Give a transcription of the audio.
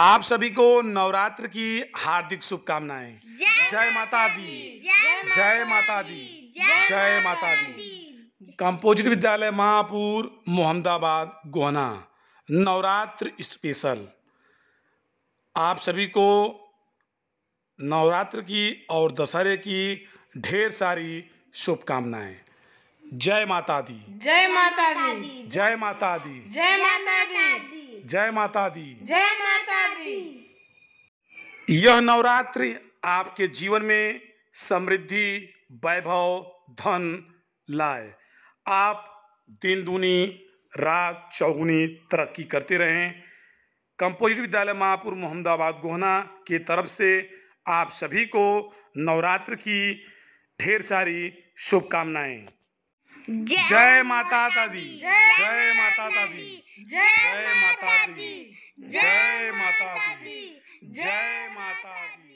आप सभी को नवरात्र की हार्दिक शुभकामनाएं जय माता दी जय माता दी जय माता दी कंपोजिट विद्यालय महापुर मोहम्मदाबाद गोहना नवरात्र स्पेशल आप सभी को नवरात्र की और दशहरे की ढेर सारी शुभकामनाएं जय माता दी जय माता दी जय माता दी जय माता दी जय माता दी जय माता यह नवरात्रि आपके जीवन में समृद्धि वैभव धन लाए आप दिन दूनी रात चौगुनी तरक्की करते रहें कंपोजिट विद्यालय महापुर मोहम्मदाबाद गोहना के तरफ से आप सभी को नवरात्र की ढेर सारी शुभकामनाएं जय माता दादी जय माता दादी जय माता दी जय माता दी जय माता दी